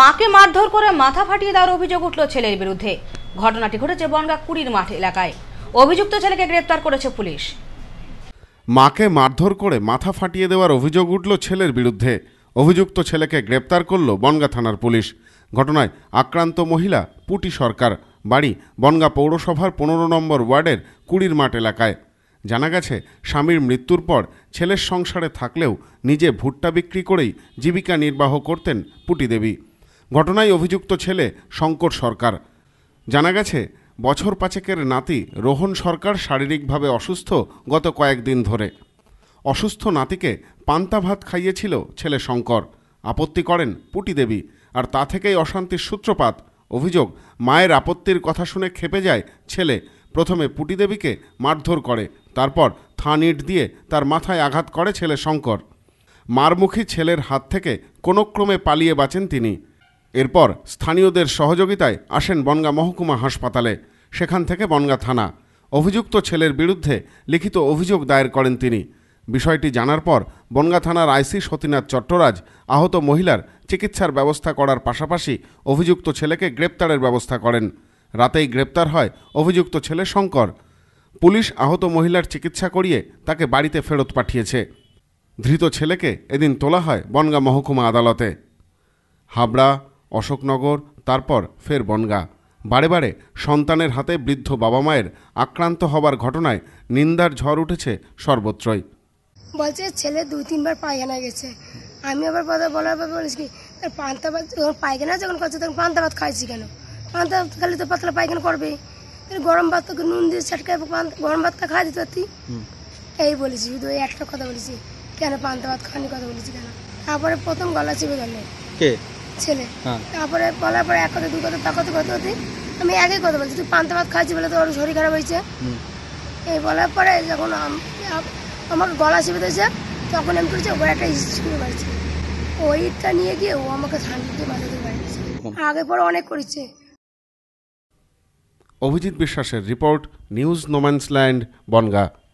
মাকে মারধর করে মাথা ফাটিয়ে দেওয়ার অভিযোগ উঠল ছেলের বিরুদ্ধে ঘটনাটি ঘটেছে বনগা কুড়ির মাঠ এলাকায় অভিযুক্ত ছেলেকে গ্রেপ্তার করেছে পুলিশ মাকে মারধর করে মাথা ফাটিয়ে দেওয়ার অভিযোগ উঠল ছেলের বিরুদ্ধে অভিযুক্ত ছেলেকে গ্রেপ্তার করল বনগা থানার পুলিশ ঘটনায় আক্রান্ত মহিলা পুটি সরকার বাড়ি বনগা পৌরসভার পনেরো নম্বর ওয়ার্ডের কুড়ির মাঠ এলাকায় জানা গেছে স্বামীর মৃত্যুর পর ছেলের সংসারে থাকলেও নিজে ভুট্টা বিক্রি করেই জীবিকা নির্বাহ করতেন পুটি দেবী ঘটনায় অভিযুক্ত ছেলে শঙ্কর সরকার জানা গেছে বছর পাঁচেকের নাতি রোহন সরকার শারীরিকভাবে অসুস্থ গত কয়েকদিন ধরে অসুস্থ নাতিকে পান্তা ভাত খাইয়েছিল ছেলে শঙ্কর আপত্তি করেন পুটি দেবী আর তা থেকেই অশান্তির সূত্রপাত অভিযোগ মায়ের আপত্তির কথা শুনে খেপে যায় ছেলে প্রথমে পুটি দেবীকে মারধর করে তারপর থান ইট দিয়ে তার মাথায় আঘাত করে ছেলে শঙ্কর মারমুখী ছেলের হাত থেকে কোনো ক্রমে পালিয়ে বাঁচেন তিনি এরপর স্থানীয়দের সহযোগিতায় আসেন বনগা মহকুমা হাসপাতালে সেখান থেকে বনগা থানা অভিযুক্ত ছেলের বিরুদ্ধে লিখিত অভিযোগ দায়ের করেন তিনি বিষয়টি জানার পর বনগা থানার আইসি সতীনাথ চট্টরাজ আহত মহিলার চিকিৎসার ব্যবস্থা করার পাশাপাশি অভিযুক্ত ছেলেকে গ্রেপ্তারের ব্যবস্থা করেন রাতেই গ্রেপ্তার হয় অভিযুক্ত ছেলে শঙ্কর পুলিশ আহত মহিলার চিকিৎসা করিয়ে তাকে বাড়িতে ফেরত পাঠিয়েছে ধৃত ছেলেকে এদিন তোলা হয় বনগা মহকুমা আদালতে হাবড়া অশোকনগর তারপর ফের বনগা বারে বারে সন্তানের হাতে বৃদ্ধ বাবা মায়ের আক্রান্ত হবার ঘটনায় নিন্দার ঝড় উঠেছে সর্বত্রই বলছে ছেলে দুই তিনবার পায়খানা গেছে আমি আবার কথা বলার পর বলিস কি পান্তা ভাত পায়খানা যখন করছে তখন পান্তা ভাত খাইছি কেন পান্তা ভাত খেলে তো পাতলা পায়খানা করবে গরম ভাত তোকে নুন দিয়ে ছেটকে গরম ভাতটা খাই দিতে পারতি এই বলেছি শুধু একটা কথা বলেছি কেন পান্তা ভাত খাওয়ানি কথা বলেছি কেন তারপরে প্রথম গলা চেপে ধরলে ছেলে হ্যাঁ। তারপরে বলার পরে এক কথা দুই কথা তার কথা কথা হতে আমি একই কথা বলছি তুই পান্তা ভাত খাচ্ছি বলে তো ওর শরীর খারাপ হয়েছে এই বলার পরে যখন আমার গলা চেপে দিয়েছে তখন আমি করেছি ওপরে একটা স্কুল বাড়ছে ওই ইটটা নিয়ে গিয়ে ও আমাকে ঠান্ডিতে মাথাতে বাড়িয়েছে আগে পরে অনেক করেছে অভিজিৎ বিশ্বাসের report news no man's land Bongaon